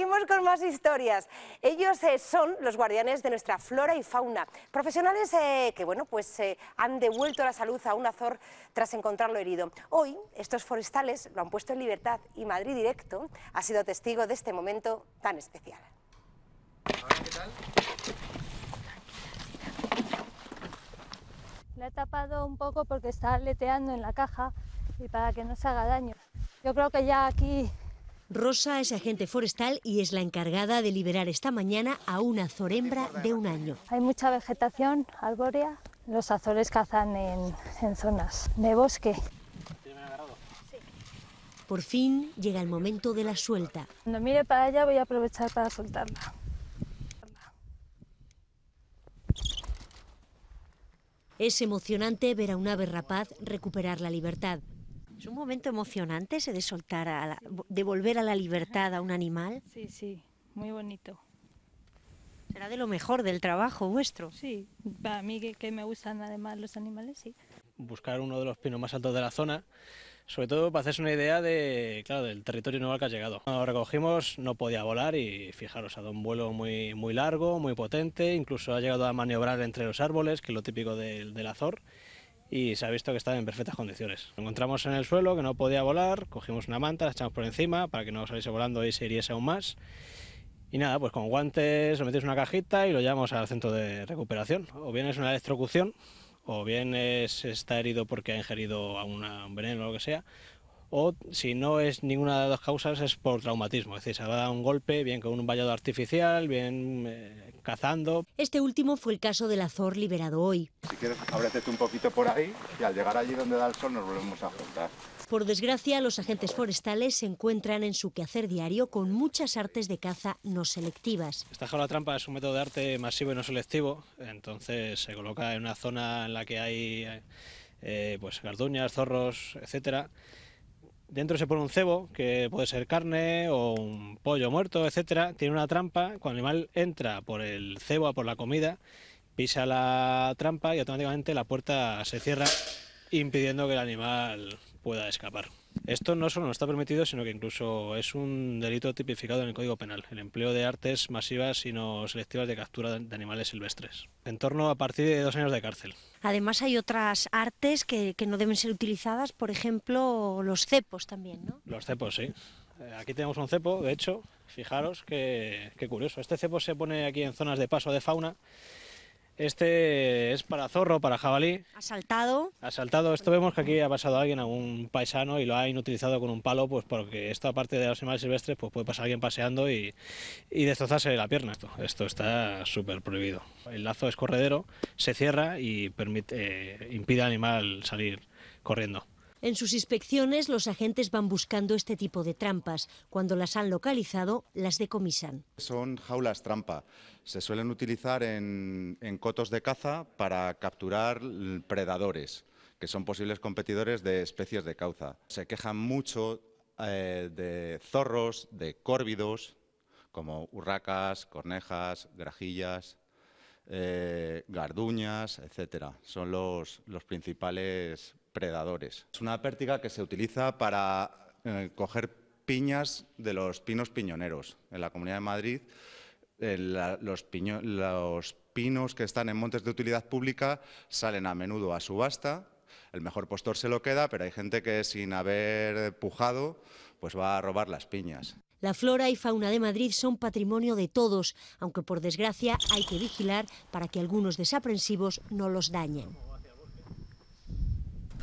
seguimos con más historias. Ellos eh, son los guardianes de nuestra flora y fauna, profesionales eh, que bueno, pues, eh, han devuelto la salud a un azor tras encontrarlo herido. Hoy estos forestales lo han puesto en libertad y Madrid Directo ha sido testigo de este momento tan especial. ¿qué tal? La he tapado un poco porque está aleteando en la caja y para que no se haga daño. Yo creo que ya aquí Rosa es agente forestal y es la encargada de liberar esta mañana a una hembra de un año. Hay mucha vegetación arbórea. Los azores cazan en, zonas de bosque. Por fin llega el momento de la suelta. Cuando mire para allá voy a aprovechar para soltarla. Es emocionante ver a un ave rapaz recuperar la libertad. Es un momento emocionante ese de soltar, de volver a la libertad a un animal. Sí, sí, muy bonito. Será de lo mejor del trabajo vuestro. Sí, para mí que, me gustan además los animales, sí. Buscar uno de los pinos más altos de la zona, sobre todo para hacerse una idea de, claro, del territorio nuevo al que ha llegado. Cuando lo recogimos no podía volar y fijaros, ha dado un vuelo muy, muy largo, muy potente, incluso ha llegado a maniobrar entre los árboles, que es lo típico del azor y se ha visto que estaba en perfectas condiciones. Lo encontramos en el suelo, que no podía volar, cogimos una manta, la echamos por encima para que no saliese volando y se hiriese aún más. Y nada, pues con guantes lo metes en una cajita y lo llevamos al centro de recuperación. O bien es una electrocución, o bien es, está herido porque ha ingerido a un veneno o lo que sea, o si no es ninguna de las dos causas es por traumatismo, es decir, se ha dado un golpe, bien con un vallado artificial, bien eh, cazando. Este último fue el caso del azor liberado hoy. Si quieres, tú un poquito por ahí y al llegar allí donde da el sol nos volvemos a juntar. Por desgracia, los agentes forestales se encuentran en su quehacer diario con muchas artes de caza no selectivas. Esta jaula trampa es un método de arte masivo y no selectivo, entonces se coloca en una zona en la que hay eh, pues garduñas, zorros, etcétera Dentro se pone un cebo, que puede ser carne o un pollo muerto, etcétera. Tiene una trampa. Cuando el animal entra por el cebo, o por la comida, pisa la trampa y automáticamente la puerta se cierra, impidiendo que el animal pueda escapar. Esto no solo no está permitido, sino que incluso es un delito tipificado en el Código Penal, el empleo de artes masivas y no selectivas de captura de animales silvestres, en torno a partir de dos años de cárcel. Además hay otras artes que, no deben ser utilizadas, por ejemplo los cepos también, ¿no? Los cepos, sí. Eh, aquí tenemos un cepo, de hecho, fijaros que qué curioso. Este cepo se pone aquí en zonas de paso de fauna este es para zorro, para jabalí. Asaltado. Asaltado. Esto vemos que aquí ha pasado alguien, algún paisano, y lo ha inutilizado con un palo, pues porque esto, aparte de los animales silvestres, pues puede pasar alguien paseando y, y destrozarse la pierna. Esto, esto está súper prohibido. El lazo es corredero, se cierra y permite, eh, impide al animal salir corriendo. En sus inspecciones los agentes van buscando este tipo de trampas. Cuando las han localizado, las decomisan. Son jaulas trampa. Se suelen utilizar en, cotos de caza para capturar predadores, que son posibles competidores de especies de cauza. Se quejan mucho eh, de zorros, de córvidos, como urracas, cornejas, grajillas, eh, garduñas, etcétera. Son los, los principales es una pértiga que se utiliza para eh, coger piñas de los pinos piñoneros. En la Comunidad de Madrid, eh, los, pinos que están en montes de utilidad pública salen a menudo a subasta. El mejor postor se lo queda, pero hay gente que sin haber pujado, pues va a robar las piñas. La flora y fauna de Madrid son patrimonio de todos, aunque por desgracia hay que vigilar para que algunos desaprensivos no los dañen.